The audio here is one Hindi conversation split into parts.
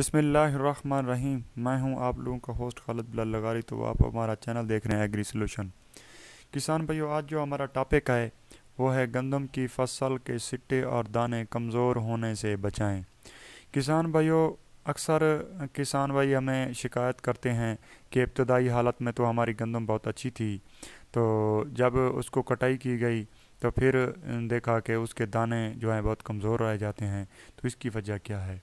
बसमिल्लाम मैं हूं आप लोगों का होस्ट खालद बिलाल लगारी तो आप हमारा चैनल देख रहे हैं एग्री सोल्यूशन किसान भाइयों आज जो हमारा टॉपिक है वो है गंदम की फसल के सिट्टे और दाने कमज़ोर होने से बचाएं किसान भाइयों अक्सर किसान भाई हमें शिकायत करते हैं कि इब्तदाई हालत में तो हमारी गंदम बहुत अच्छी थी तो जब उसको कटाई की गई तो फिर देखा कि उसके दाने जो हैं बहुत कमज़ोर रह जाते हैं तो इसकी वजह क्या है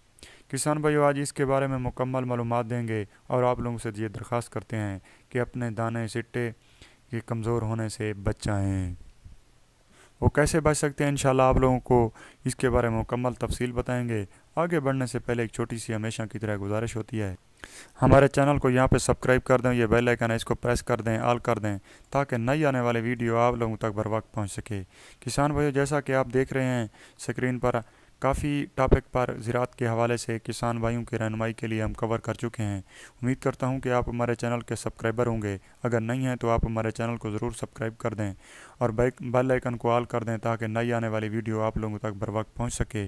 किसान भाइयों आज इसके बारे में मुकम्मल मालूम देंगे और आप लोगों से ये दरख्वास्त करते हैं कि अपने दाने सिट्टे के कमज़ोर होने से बचाएँ वो कैसे बच सकते हैं इन आप लोगों को इसके बारे में मुकम्मल तफसील बताएँगे आगे बढ़ने से पहले एक छोटी सी हमेशा की तरह गुजारिश होती है हमारे चैनल को यहाँ पे सब्सक्राइब कर दें ये बेल आइकन है इसको प्रेस कर दें ऑल कर दें ताकि नई आने वाले वीडियो आप लोगों तक बर वक्त पहुँच सके किसान भाइयों जैसा कि आप देख रहे हैं स्क्रीन पर काफ़ी टॉपिक पर ज़रात के हवाले से किसान भाइयों की रहनमाई के लिए हम कवर कर चुके हैं उम्मीद करता हूं कि आप हमारे चैनल के सब्सक्राइबर होंगे अगर नहीं हैं तो आप हमारे चैनल को ज़रूर सब्सक्राइब कर दें और बेल आइकन को ऑल कर दें ताकि नई आने वाली वीडियो आप लोगों तक बर वक्त पहुँच सके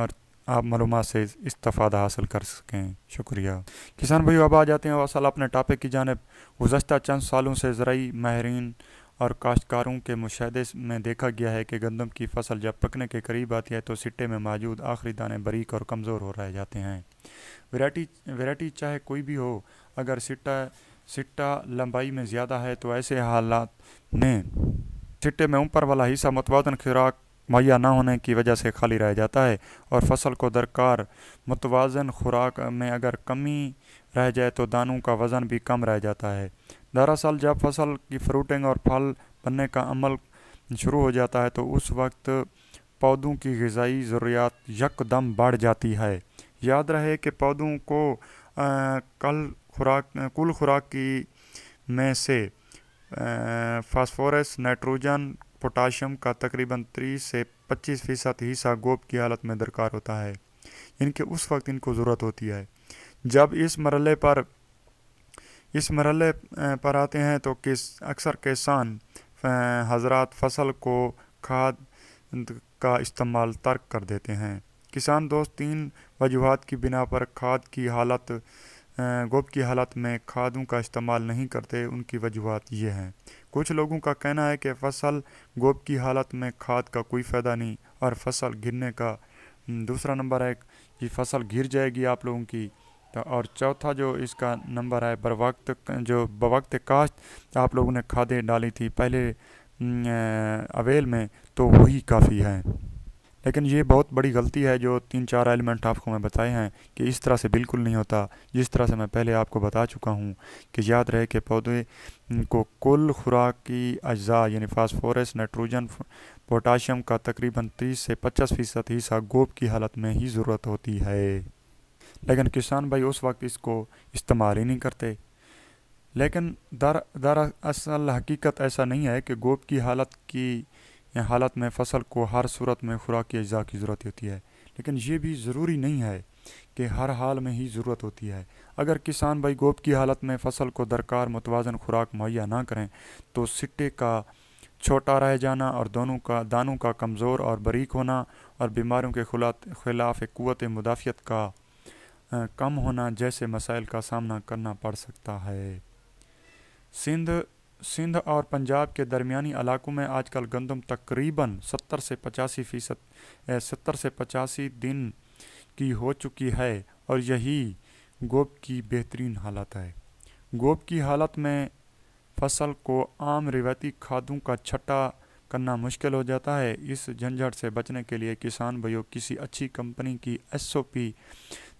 और आप मालूम से इस्ता हासिल कर सकें शुक्रिया किसान भाइयों अब आ जाते हैं असल अपने टॉपिक की जानब गुजशत चंद सालों से ज़रूरी माहरीन और काश्तकारों के मुशाहदे में देखा गया है कि गंदम की फसल जब पकने के करीब आती है तो सिट्टे में मौजूद आखिरी दाने बरीक और कमज़ोर हो रह जाते हैं वेराइटी वेराइटी चाहे कोई भी हो अगर सिट्टा सिट्टा लंबाई में ज़्यादा है तो ऐसे हालात में सिट्टे में ऊपर वाला हिस्सा मतवादन खुराक मुहैया ना होने की वजह से खाली रह जाता है और फसल को दरकार मतवाजन खुराक में अगर कमी रह जाए तो दानों का वज़न भी कम रह जाता है दरअसल जब फसल की फ्रूटिंग और फल बनने का अमल शुरू हो जाता है तो उस वक्त पौधों की गज़ाई ज़रूरियात यकदम बढ़ जाती है याद रहे कि पौधों को आ, कल खुराक कुल खुराक की में से फास्फोरस नाइट्रोजन पोटाशियम का तकरीबन 30 से 25 फ़ीसद हिस्सा गोब की हालत में दरकार होता है इनके उस वक्त इनको ज़रूरत होती है जब इस मरले पर इस मरल पर आते हैं तो किस अक्सर किसान हजरात फसल को खाद का इस्तेमाल तर्क कर देते हैं किसान दोस्त तीन वजूहत की बिना पर खाद की हालत गोब की हालत में खादों का इस्तेमाल नहीं करते उनकी वजूहत ये हैं कुछ लोगों का कहना है कि फसल गोब की हालत में खाद का कोई फ़ायदा नहीं और फसल गिरने का दूसरा नंबर है कि फसल गिर जाएगी आप लोगों की तो और चौथा जो इसका नंबर है बर वक्त जो बवक्त काश्त आप लोगों ने खादें डाली थी पहले अवेल में तो वही काफ़ी है लेकिन ये बहुत बड़ी गलती है जो तीन चार एलिमेंट आपको मैं बताए हैं कि इस तरह से बिल्कुल नहीं होता जिस तरह से मैं पहले आपको बता चुका हूँ कि याद रहे कि पौधे को कुल खुराक की अज्जा यानी फास्फोरस नाइट्रोजन पोटाशियम का तकरीबन 30 से 50 फ़ीसद हिस्सा गोब की हालत में ही ज़रूरत होती है लेकिन किसान भाई उस वक्त इसको इस्तेमाल ही नहीं करते लेकिन दर दर असल हकीकत ऐसा नहीं है कि गोब की हालत की हालत में फसल को हर सूरत में खुराक की अज़ा की ज़रूरत होती है लेकिन ये भी ज़रूरी नहीं है कि हर हाल में ही ज़रूरत होती है अगर किसान भाई गोब की हालत में फसल को दरकार मुतवाजन खुराक मुहैया ना करें तो सिट्टे का छोटा रह जाना और दोनों का दानों का कमज़ोर और बरीक होना और बीमारियों के खिलाफ कुत मुदाफ़त का कम होना जैसे मसाइल का सामना करना पड़ सकता है सिंध सिंध और पंजाब के दरमियानी इलाकों में आजकल गंदम तकरीबन 70 से पचासी फ़ीसद सत्तर से पचासी दिन की हो चुकी है और यही गोब की बेहतरीन हालत है गोब की हालत में फसल को आम रिवायती खादों का छट्टा करना मुश्किल हो जाता है इस झंझट से बचने के लिए किसान भाइयों किसी अच्छी कंपनी की एसओपी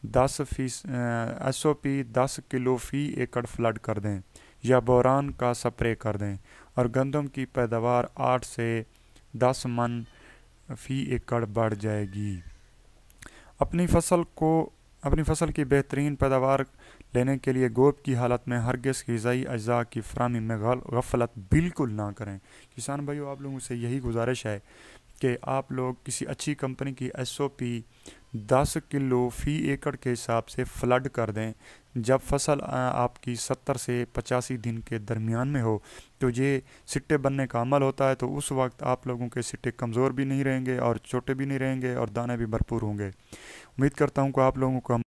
दस फीस एस ओ पी दस किलो फ़ी एकड़ फ्लड कर दें या बोरान का स्प्रे कर दें और गंदम की पैदावार आठ से दस मन फ़ी एकड़ बढ़ जाएगी अपनी फसल को अपनी फसल की बेहतरीन पैदावार लेने के लिए गोब की हालत में हरगज़ गज़ाई अज़ा की फ्राहमी में गफलत बिल्कुल ना करें किसान भाइयों आप लोगों से यही गुजारिश है कि आप लोग किसी अच्छी कंपनी की एस ओ पी दस किलो फ़ी एकड़ के हिसाब से फ्लड कर दें जब फसल आपकी सत्तर से पचासी दिन के दरमियान में हो तो ये सिट्टे बनने का अमल होता है तो उस वक्त आप लोगों के सिट्टे कमज़ोर भी नहीं रहेंगे और छोटे भी नहीं रहेंगे और दाने भी भरपूर होंगे उम्मीद करता हूँ कि आप लोगों को